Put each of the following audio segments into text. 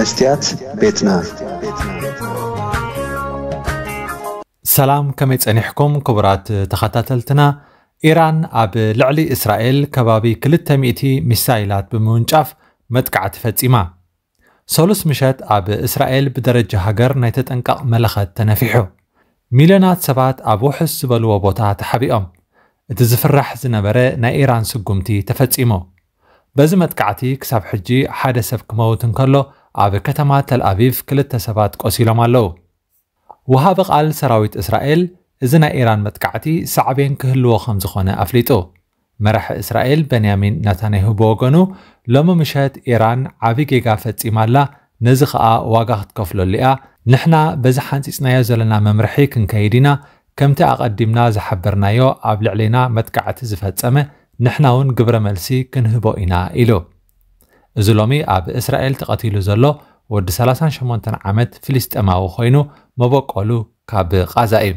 መስትያት ቤትና ሰላም ከመይ ጸኒሕኩም ክቡራት ተኸታተልትና ኢራን ኣብ ልዕሊ እስራኤል ከባቢ 200 ሚሳይላት ብምውንጫፍ መጥቃዕቲ ፈጺማ ሰሉስ ምሸት ኣብ እስራኤል ብደረጃ ሃገር ናይ ተጠንቀቕ መለኸት ተነፊሑ ሚልዮናት ሰባት ኣብ ውሕስ ዝበልዎ ቦታ ተሓቢኦም እቲ ዝፍራሕ ዝነበረ ናይ ኢራን ስጉምቲ ተፈጺሙ በዚ መጥካዕቲ ክሳብ ሕጂ ሓደ ሰብ ክመውት እንከሎ ኣብ ከተማ ተልኣቪቭ ክልተ ሰባት ቆሲሎም ኣለዉ ወሃቢ ቓል ሰራዊት እስራኤል እዚ ናይ ኢራን መጥቃዕቲ ሳዕቤን ክህልዎ ከም ዝኾነ ኣፍሊጡ መራሒ እስራኤል በንያሚን ናታንያሁ ብወገኑ ሎሚ ምሸት ኢራን ዓብዪ ጌጋ ፈጺማላ ነዚ ኸኣ ዋጋ ክትከፍለሉ እያ ንሕና በዚ ሓንፂጽናዮ ዘለና መምርሒ ክንከይድ ኢና ከምቲ ኣቐዲምና ዝሓበርናዮ ኣብ ልዕሊና መጥቃዕቲ ዝፈጸመ ንሕና እውን ግብረ መልሲ ክንህቦ ኢና ኢሉ زلومی اب إسرائيل تقتیل زلا و دسالسان شمان تن عمد فلسط اما و خوینو مباق آلو کب غزائی.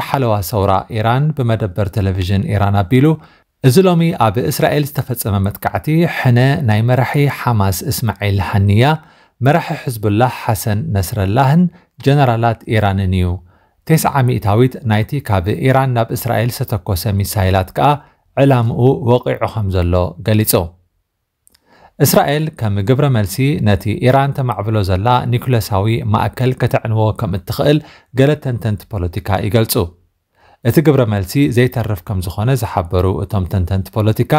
حلوه سورا ایران به مدبر تلویزیون ایران بیلو زلومی اب اسرائیل اما متکعتی حنه نای مرحی حماس اسماعیل حنیا مرحی حزب الله حسن نصر اللهن جنرالات ایران نیو. تسعة مئتاويت نايتي كاب إيران ناب إسرائيل ستكوسة ميسايلات كا علام أو وقع خمزلو غاليسو እስራኤል ከም ግብረ መልሲ ነቲ ኢራን ተማዕብሎ ዘላ ኒኮለሳዊ ማእከል ከተዕንዎ ከም እትኽእል ገለ ተንተንቲ ፖለቲካ ይገልጹ እቲ ግብረ መልሲ ዘይተርፍ ከም ዝኾነ ዝሓበሩ እቶም ተንተንቲ ፖለቲካ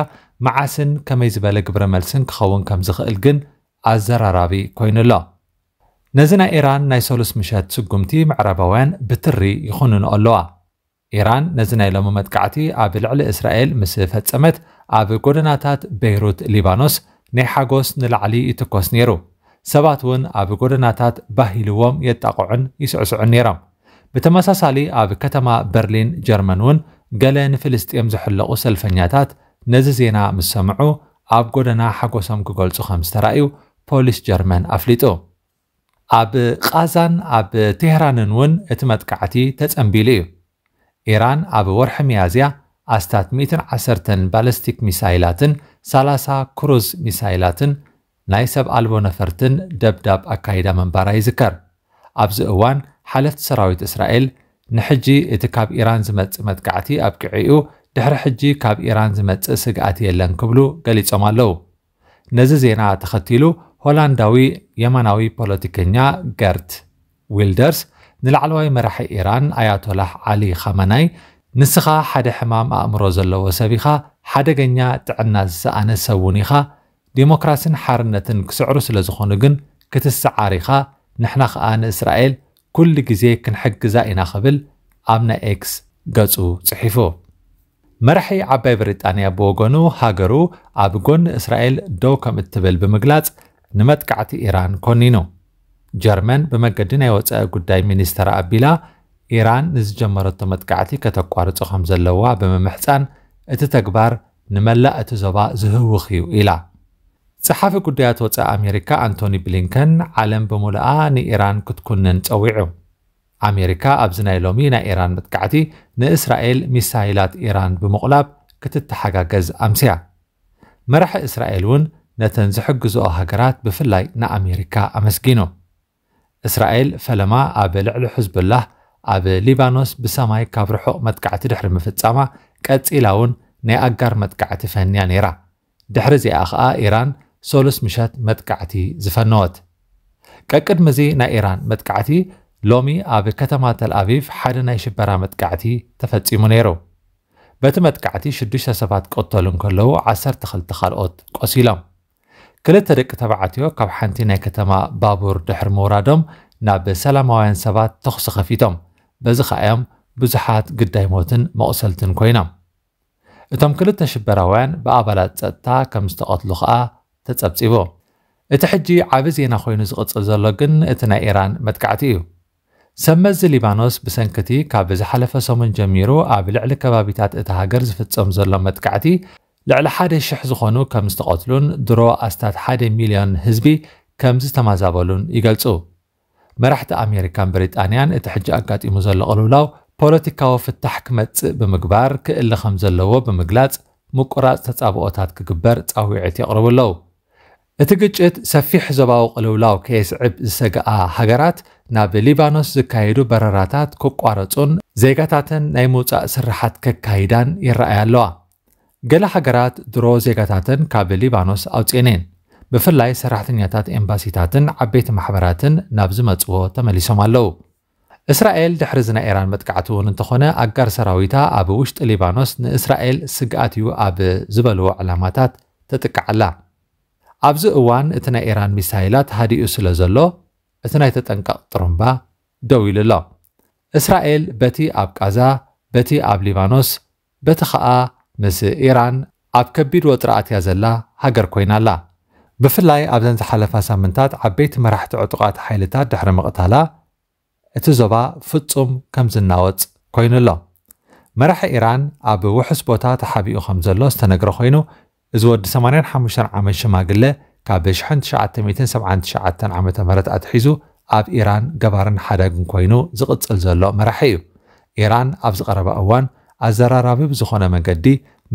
መዓስን ከመይ ዝበለ ግብረ መልስን ክኸውን ከም ዝኽእል ግን ኣዘራራቢ ኮይኑ ኣሎ ነዚ ናይ ኢራን ናይ ሰሉስ ምሸት ስጉምቲ ምዕራባውያን ብትሪ ይኹንኑ ኣለዋ ኢራን ነዚ ናይ ሎሚ መጥቃዕቲ ኣብ ልዕሊ እስራኤል ምስ ፈጸመት ኣብ ጎደናታት ቤይሩት ሊባኖስ ናይ ሓጎስ ንላዕሊ ይትኮስ ነይሩ ሰባት እውን ኣብ ጎደናታት ባሂልዎም ኢልዎም የጣቕዑን ይስዕስዑን ነይሮም ብተመሳሳሊ ኣብ ከተማ በርሊን ጀርመን እውን ገለ ንፍልስጥኤም ዝሕለቑ ሰልፈኛታት ነዚ ዜና ምስ ሰምዑ ኣብ ጎደና ሓጎሶም ክገልጹ ከም ዝተራእዩ ፖሊስ ጀርመን ኣፍሊጡ ኣብ ቃዛን ኣብ ቴህራንን እውን እቲ መጥቃዕቲ ተጸንቢሉ እዩ ኢራን ኣብ ወርሒ መያዝያ ኣስታት 110 ባለስቲክ ሚሳይላትን 30 ክሩዝ ሚሳይላትን ናይ ሰብ ኣልቦ ነፈርትን ደብዳብ ኣካይዳ መንባራ ይዝከር ኣብዚ እዋን ሓለፍቲ ሰራዊት እስራኤል ንሕጂ እቲ ካብ ኢራን ዝመፅእ መጥቃዕቲ ኣብ ቅዕኡ ድሕሪ ሕጂ ካብ ኢራን ዝመፅእ ስግኣት የለን ክብሉ ገሊፆም ኣለው ነዚ ዜና ተኸቲሉ ሆላንዳዊ የመናዊ ፖለቲከኛ ገርት ዊልደርስ ንላዕለዋይ መራሒ ኢራን ኣያቶላህ ዓሊ ኸመናይ ንስኻ ሓደ ሕማም ኣእምሮ ዘለዎ ሰብ ኢኻ ሓደገኛ ጥዕና ዝሰኣነ ሰብ እውን ኢኻ ዴሞክራስን ሓርነትን ክስዕሩ ስለ ዝኾኑ ግን ክትሰዓር ኢኻ ንሕና ከዓ ንእስራኤል ኩሉ ግዜ ክንሕግዛ ኢና ክብል ኣብ ናይ ኤክስ ገጹ ጽሒፉ መራሒ ዓባይ ብሪጣንያ ብወገኑ ሃገሩ ኣብ ጎኒ እስራኤል ደው ከም እትብል ብምግላጽ ንመጥቃዕቲ ኢራን ኮኒኑ ጀርመን ብመገዲ ናይ ወፃኢ ጉዳይ ሚኒስተር ኣቢላ إيران نزجمرت متكعتي كتقارص خم زلوا بممحصان اتتكبار نملا اتزبا زهوخيو إلى صحافي قديات وصا أمريكا أنتوني بلينكن عالم بملأ نإيران كتكنن تصويعو أمريكا أبزناي لومي نا إيران متكعتي نإسرائيل ميسايلات إيران بمقلاب كتتحققز أمسيا مرح إسرائيلون نتن زحجزو هجرات بفلاي نا أمريكا أمسجينو إسرائيل فلما أبلع حزب الله ኣብ ሊባኖስ ብሰማይ ካብ ርሑቕ መጥቃዕቲ ድሕሪ ምፍጻማ ቀጺላ እውን ናይ ኣጋር መጥቃዕቲ ፈንያ ነይራ ድሕሪ እዚኣ ኸኣ ኢራን ሰሉስ ምሸት መጥቃዕቲ ዝፈነወት ቀቅድሚ እዚ ናይ ኢራን መጥቃዕቲ ሎሚ ኣብ ከተማ ተልኣቪቭ ሓደ ናይ ሽበራ መጥቃዕቲ ተፈጺሙ ነይሩ በቲ መጥቃዕቲ ሽዱሽተ ሰባት ክቕተሉ እንከለዉ 12 ካልኦት ቆሲሎም ክልተ ደቂ ተባዕትዮ ካብ ሓንቲ ናይ ከተማ ባቡር ድሕሪ ምውራዶም ናብ ሰላማውያን ሰባት ተኽሲ ከፊቶም በዚ ከኣዮም ብዙሓት ግዳይ ሞትን መቑሰልትን ኮይኖም እቶም ክልተ ሽበራውያን ብኣባላት ፀጥታ ከም ዝተቐትሉ ከዓ ተጸብጺቡ እቲ ሕጂ ዓብ ዜና ኮይኑ ዝቕፅል ዘሎ ግን እቲ ናይ ኢራን መጥቃዕቲ እዩ ሰመዚ ሊባኖስ ብሰንክቲ ካብ ዝሓለፈ ሰሙን ጀሚሩ ኣብ ልዕሊ ከባቢታት እቲ ሃገር ዝፍጸም ዘሎ መጥቃዕቲ ልዕሊ ሓደ ሽሕ ዝኾኑ ከም ዝተቐትሉን ድሮ ኣስታት ሓደ ሚልዮን ህዝቢ ከም ዝተማዛበሉን ይገልጹ መራሕቲ ኣሜሪካን ብሪጣንያን እቲ ሕጂ ኣጋጢሙ ዘሎ ቅልውላው ፖለቲካዊ ፍታሕ ክመፅእ ብምግባር ክእሊ ከም ዘለዎ ብምግላጽ ምቁራፅ ተጻብኦታት ክግበር ጻዊዕት የቕርቡ ኣለው እቲ ግጭት ሰፊሕ ዞባዊ ቅልውላው ከየስዕብ ዝሰግኣ ሃገራት ናብ ሊባኖስ ዝካየዱ በረራታት ክቋረጹን ዜጋታትን ናይ ምውፃእ ስራሓት ከካይዳን ይረኣያ ኣለዋ ገለ ሃገራት ድሮ ዜጋታትን ካብ ሊባኖስ ኣውፅአን እየን ብፍላይ ሰራሕተኛታት ኤምባሲታትን ዓበይቲ ማሕበራትን ናብ ዝመፅዎ ተመሊሶም ኣለዉ እስራኤል ድሕሪ ዝናይ ኢራን መጥቃዕቲ እውን እንተኾነ ኣጋር ሰራዊታ ኣብ ውሽጢ ሊባኖስ ንእስራኤል ስግኣት እዩ ኣብ ዝበልዎ ዕላማታት ተጥቃዓላ ኣብዚ እዋን እቲ ናይ ኢራን ሚሳይላት ሃዲኡ ስለ ዘሎ እቲ ናይ ተጠንቀቕ ጥሩምባ ደው ኢሉ ኣሎ እስራኤል በቲ ኣብ ቃዛ በቲ ኣብ ሊባኖስ በቲ ከዓ ምስ ኢራን ኣብ ከቢድ ወጥራኣትያ ዘላ ሃገር ኮይና ኣላ ብፍላይ ኣብዘን ዝሓለፋ ሳምንታት ዓበይቲ መራሕቲ ዕጡቓት ሓይልታት ድሕሪ ምቕታላ እቲ ዞባ ፍጹም ከም ዝናወፅ ኮይኑ ኣሎ መራሒ ኢራን ኣብ ውሑስ ቦታ ተሓቢኡ ከም ዘሎ ዝተነግረ ኮይኑ እዚ ወዲ 85 ዓመት ሽማግለ ካብ 1979 ዓ ም ኣትሒዙ ኣብ ኢራን ገባርን ሓዳግን ኮይኑ ዝቕፅል ዘሎ መራሒ እዩ ኢራን ኣብ ዝቐረበ እዋን ኣዘራራቢ ብዝኾነ መንገዲ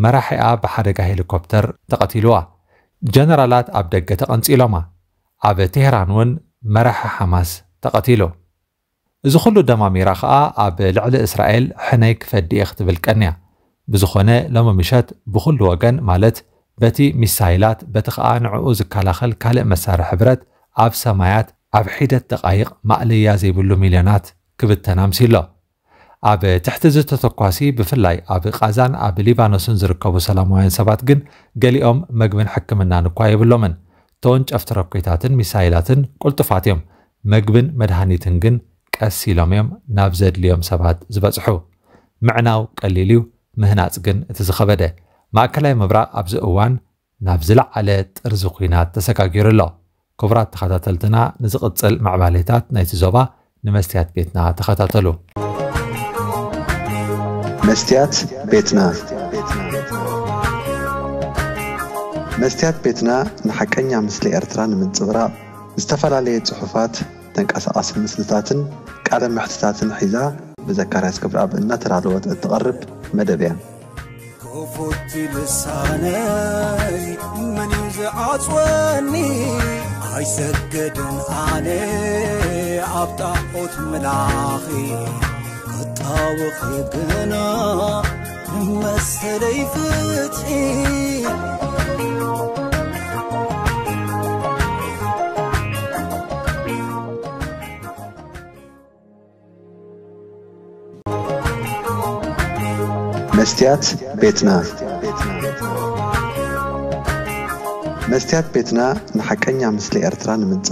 መራሒኣ ብሓደጋ ሄሊኮፕተር ተቐቲልዋ جنرالات أب دقة تقنصيلوما أب تهران ون مرح حماس تقتيلو إذا خلو دماميرا خا أب لعل إسرائيل حنيك فدي اختبل كأنيا بزخونة لما مشات بخل وجن مالت بتي مسايلات بتخآن عؤز كالاخل كالق مسار حبرت أب سمايات أب حيدة دقايق مقلية زي بلو مليونات كبت تنامسي الله ኣብ ትሕቲ እዚ ተተኳሲ ብፍላይ ኣብ ቃዛን ኣብ ሊባኖስን ዝርከቡ ሰላማውያን ሰባት ግን ገሊኦም መግብን ሕክምናን እኳ የብሎምን ተወንጨፍቲ ረኩታትን ሚሳይላትን ቁልጡፋት እዮም መግብን መድሃኒትን ግን ቀስ ኢሎም እዮም ናብ ዘድልዮም ሰባት ዝበፅሑ ምዕናው ቀሊል እዩ ምህናፅ ግን እቲ ዝኸበደ ማእከላይ ምብራቅ ኣብዚ እዋን ናብ ዝለዓለ ጥርዚ ኩናት ተሰጋጊሩ ኣሎ ክቡራት ተኸታተልትና ንዝቕፅል ማዕባሌታት ናይቲ ዞባ ንመስትያት ቤትና ተኸታተሉ መስትያት ቤትና መስትያት ቤትና ንሓቀኛ ምስሊ ኤርትራ ንምንፅብራቕ ዝተፈላለየ ፅሑፋት ተንቀሳቐሲ ምስልታትን ቃለ ምሕትታትን ሒዛ ብዘካርያስ ክብርኣብ እናተዳለወት እትቐርብ መደብ እያ ክፉቲ ልሳነይ መን እዩ ዝዓፅወኒ ኣይሰገድን ኣነ ኣብ ጣዖት መላኺ هاوخ يقنا መስተለይ ፍትሒ መስትያት ቤትና መስትያት ቤትና ንሓቀኛ ምስሊ ኤርትራ ንምንፅ